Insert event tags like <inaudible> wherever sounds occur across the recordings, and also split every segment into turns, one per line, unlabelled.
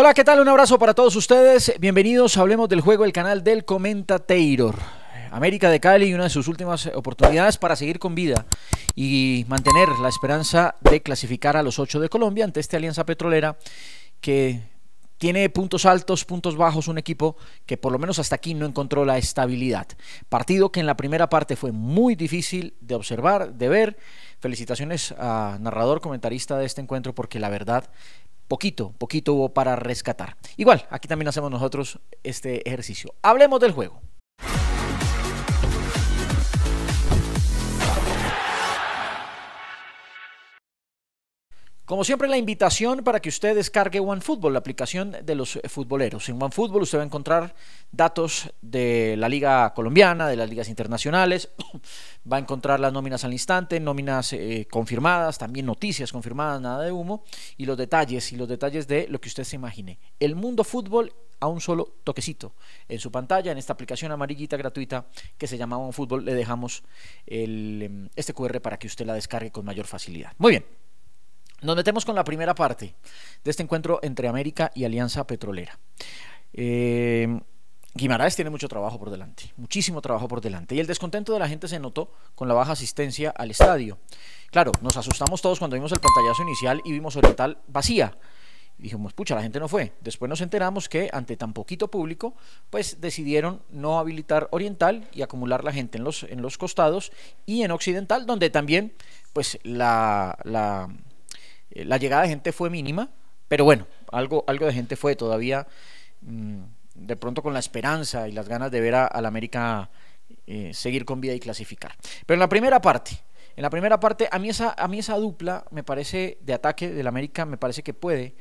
Hola, ¿qué tal? Un abrazo para todos ustedes. Bienvenidos Hablemos del Juego, el canal del Comenta Taylor. América de Cali, una de sus últimas oportunidades para seguir con vida y mantener la esperanza de clasificar a los ocho de Colombia ante esta alianza petrolera que tiene puntos altos, puntos bajos, un equipo que por lo menos hasta aquí no encontró la estabilidad. Partido que en la primera parte fue muy difícil de observar, de ver. Felicitaciones a narrador, comentarista de este encuentro, porque la verdad poquito, poquito hubo para rescatar. Igual, aquí también hacemos nosotros este ejercicio. Hablemos del juego. Como siempre, la invitación para que usted descargue OneFootball, la aplicación de los eh, futboleros. En OneFootball usted va a encontrar datos de la Liga Colombiana, de las ligas internacionales, <clears throat> va a encontrar las nóminas al instante, nóminas eh, confirmadas, también noticias confirmadas, nada de humo, y los detalles, y los detalles de lo que usted se imagine. El mundo fútbol a un solo toquecito en su pantalla, en esta aplicación amarillita gratuita que se llama OneFootball, le dejamos el, em, este QR para que usted la descargue con mayor facilidad. Muy bien. Nos metemos con la primera parte de este encuentro entre América y Alianza Petrolera. Eh, Guimaraes tiene mucho trabajo por delante, muchísimo trabajo por delante. Y el descontento de la gente se notó con la baja asistencia al estadio. Claro, nos asustamos todos cuando vimos el pantallazo inicial y vimos Oriental vacía. dijimos, pucha, la gente no fue. Después nos enteramos que ante tan poquito público, pues decidieron no habilitar Oriental y acumular la gente en los, en los costados y en Occidental, donde también, pues la, la eh, la llegada de gente fue mínima, pero bueno, algo, algo de gente fue todavía, mm, de pronto con la esperanza y las ganas de ver a, la América eh, seguir con vida y clasificar. Pero en la primera parte, en la primera parte, a mí esa, a mí esa dupla me parece de ataque del América, me parece que puede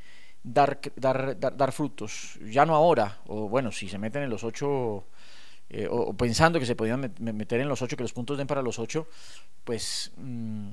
dar, dar, dar, frutos. Ya no ahora, o bueno, si se meten en los ocho. Eh, o, pensando que se podían meter en los ocho, que los puntos den para los ocho, pues mm,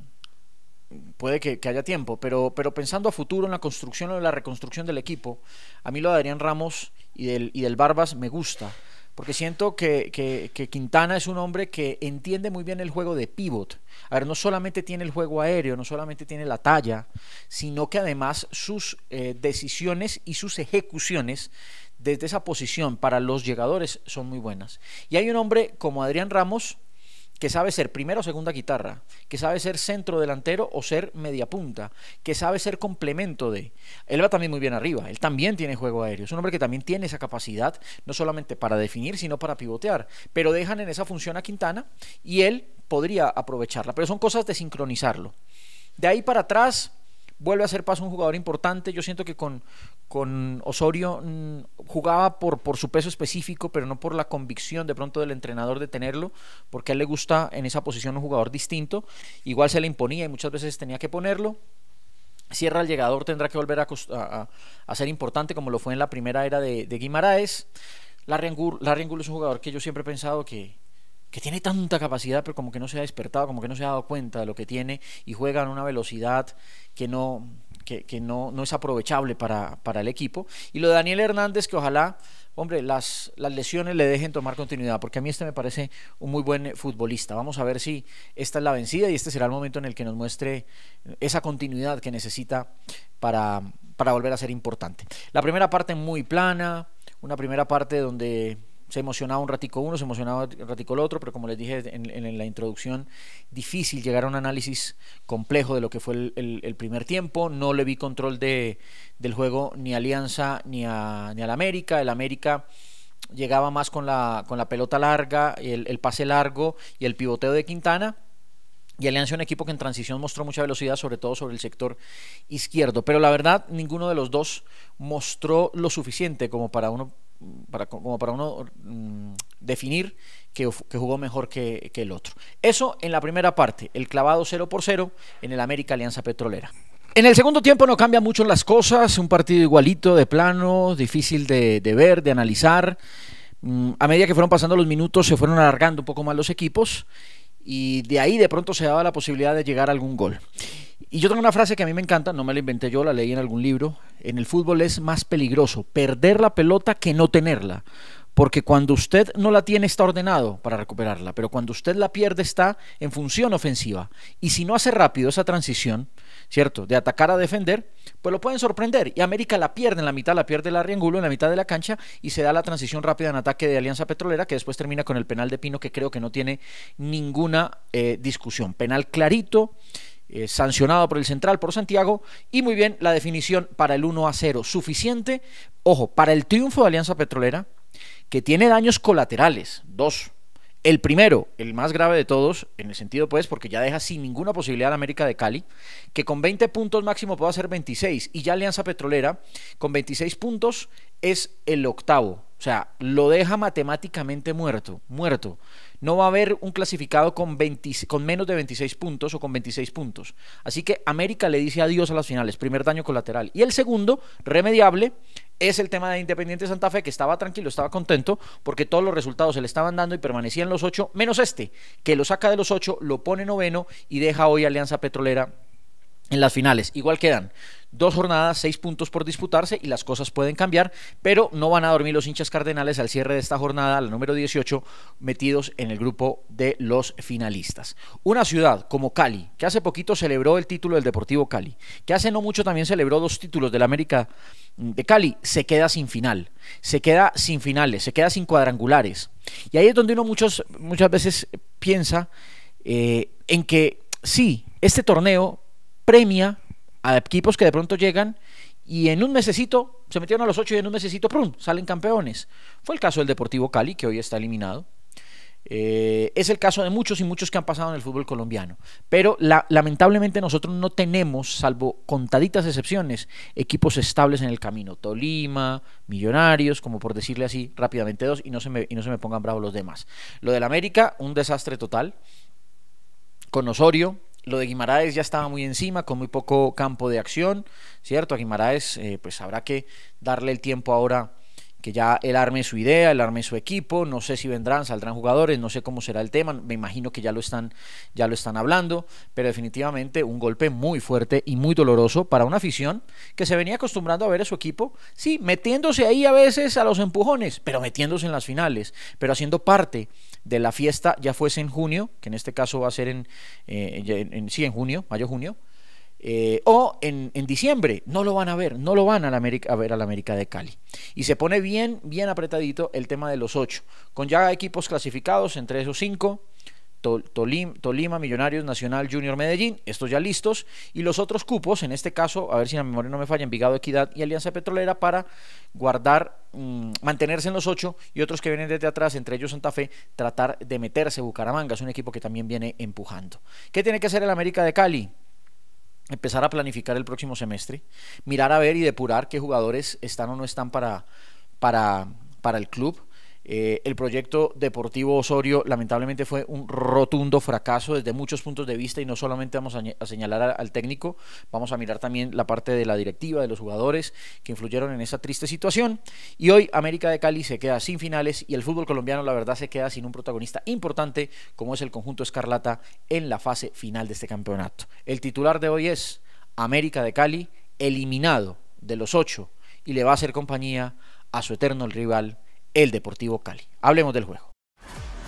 puede que, haya tiempo, pero, pero pensando a futuro en la construcción o en la reconstrucción del equipo, a mí lo de Adrián Ramos y del, y del Barbas me gusta, porque siento que, que, Quintana es un hombre que entiende muy bien el juego de pivot. A ver, no solamente tiene el juego aéreo, no solamente tiene la talla, sino que además sus eh, decisiones y sus ejecuciones desde esa posición para los llegadores son muy buenas. Y hay un hombre como Adrián Ramos, que sabe ser primero o segunda guitarra, que sabe ser centro delantero o ser media punta que sabe ser complemento de. Él va también muy bien arriba, él también tiene juego aéreo, es un hombre que también tiene esa capacidad, no solamente para definir, sino para pivotear, pero dejan en esa función a Quintana y él podría aprovecharla, pero son cosas de sincronizarlo. De ahí para atrás, vuelve a ser paso un jugador importante. Yo siento que con, con Osorio mm, jugaba por, su peso específico, pero no por la convicción de pronto del entrenador de tenerlo, porque a él le gusta en esa posición un jugador distinto. Igual se le imponía y muchas veces tenía que ponerlo. Cierra el llegador tendrá que volver a, ser importante como lo fue en la primera era de, Guimaraes. Larry Angulo, es un jugador que yo siempre he pensado que, tiene tanta capacidad, pero como que no se ha despertado, como que no se ha dado cuenta de lo que tiene y juega en una velocidad que no, que, no, no, es aprovechable para, para, el equipo. Y lo de Daniel Hernández, que ojalá, hombre, las, las lesiones le dejen tomar continuidad, porque a mí este me parece un muy buen futbolista. Vamos a ver si esta es la vencida y este será el momento en el que nos muestre esa continuidad que necesita para, para volver a ser importante. La primera parte muy plana, una primera parte donde se emocionaba un ratico uno, se emocionaba un ratico el otro, pero como les dije en, la introducción, difícil llegar a un análisis complejo de lo que fue el, primer tiempo. No le vi control de, del juego ni a Alianza ni, a, ni al América. El América llegaba más con la, con la pelota larga, el, el pase largo y el pivoteo de Quintana. Y Alianza un equipo que en transición mostró mucha velocidad, sobre todo sobre el sector izquierdo. Pero la verdad, ninguno de los dos mostró lo suficiente como para uno para, como para uno mm, definir que, jugó mejor que, el otro. Eso en la primera parte, el clavado 0 por 0 en el América Alianza Petrolera. En el segundo tiempo no cambian mucho las cosas, un partido igualito, de plano, difícil de, de, ver, de analizar. Mm, a medida que fueron pasando los minutos se fueron alargando un poco más los equipos y de ahí de pronto se daba la posibilidad de llegar a algún gol. Y yo tengo una frase que a mí me encanta, no me la inventé yo, la leí en algún libro. En el fútbol es más peligroso perder la pelota que no tenerla. Porque cuando usted no la tiene está ordenado para recuperarla, pero cuando usted la pierde está en función ofensiva. Y si no hace rápido esa transición, ¿cierto? De atacar a defender, pues lo pueden sorprender. Y América la pierde en la mitad, la pierde el Arriangulo en la mitad de la cancha y se da la transición rápida en ataque de Alianza Petrolera, que después termina con el penal de Pino, que creo que no tiene ninguna eh, discusión. Penal clarito, eh, sancionado por el central, por Santiago, y muy bien la definición para el 1 a 0, suficiente, ojo, para el triunfo de Alianza Petrolera, que tiene daños colaterales, dos. El primero, el más grave de todos, en el sentido pues porque ya deja sin ninguna posibilidad a América de Cali, que con 20 puntos máximo puede hacer 26 y ya Alianza Petrolera con 26 puntos es el octavo o sea, lo deja matemáticamente muerto, muerto. No va a haber un clasificado con, con menos de 26 puntos o con 26 puntos. Así que América le dice adiós a las finales, primer daño colateral. Y el segundo, remediable, es el tema de Independiente Santa Fe, que estaba tranquilo, estaba contento, porque todos los resultados se le estaban dando y permanecían los ocho, menos este, que lo saca de los ocho, lo pone noveno y deja hoy Alianza Petrolera en las finales. Igual quedan dos jornadas, seis puntos por disputarse y las cosas pueden cambiar, pero no van a dormir los hinchas cardenales al cierre de esta jornada, la número 18, metidos en el grupo de los finalistas. Una ciudad como Cali, que hace poquito celebró el título del Deportivo Cali, que hace no mucho también celebró dos títulos del América de Cali, se queda sin final, se queda sin finales, se queda sin cuadrangulares. Y ahí es donde uno muchos, muchas veces piensa eh, en que sí, este torneo premia a equipos que de pronto llegan y en un mesecito se metieron a los ocho y en un mesecito ¡prum! salen campeones. Fue el caso del Deportivo Cali, que hoy está eliminado. Eh, es el caso de muchos y muchos que han pasado en el fútbol colombiano. Pero lamentablemente nosotros no tenemos, salvo contaditas excepciones, equipos estables en el camino. Tolima, Millonarios, como por decirle así rápidamente dos, y no se me, y no se me pongan bravos los demás. Lo del América, un desastre total. Con Osorio, lo de Guimaraes ya estaba muy encima, con muy poco campo de acción, ¿cierto? A Guimaraes eh, pues habrá que darle el tiempo ahora que ya él arme su idea, él arme su equipo, no sé si vendrán, saldrán jugadores, no sé cómo será el tema, me imagino que ya lo están, ya lo están hablando, pero definitivamente un golpe muy fuerte y muy doloroso para una afición que se venía acostumbrando a ver a su equipo, sí, metiéndose ahí a veces a los empujones, pero metiéndose en las finales, pero haciendo parte de la fiesta, ya fuese en junio, que en este caso va a ser en, eh, en sí, en junio, mayo-junio, eh, o en, diciembre no lo van a ver, no lo van a, ver América, a ver al América de Cali. Y se pone bien, bien apretadito el tema de los ocho, con ya equipos clasificados entre esos cinco. Tolima, Millonarios, Nacional, Junior, Medellín, estos ya listos, y los otros cupos, en este caso, a ver si la memoria no me falla, Envigado, Equidad y Alianza Petrolera para guardar, mm, mantenerse en los ocho y otros que vienen desde atrás, entre ellos Santa Fe, tratar de meterse. Bucaramanga es un equipo que también viene empujando. ¿Qué tiene que hacer el América de Cali? empezar a planificar el próximo semestre, mirar a ver y depurar qué jugadores están o no están para, para, para el club eh, el proyecto deportivo Osorio lamentablemente fue un rotundo fracaso desde muchos puntos de vista y no solamente vamos a, señalar al técnico, vamos a mirar también la parte de la directiva, de los jugadores que influyeron en esa triste situación. Y hoy América de Cali se queda sin finales y el fútbol colombiano la verdad se queda sin un protagonista importante como es el conjunto Escarlata en la fase final de este campeonato. El titular de hoy es América de Cali eliminado de los ocho y le va a hacer compañía a su eterno rival el Deportivo Cali. Hablemos del juego.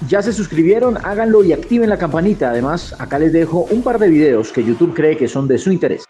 ¿Ya se suscribieron? Háganlo y activen la campanita. Además, acá les dejo un par de videos que YouTube cree que son de su interés.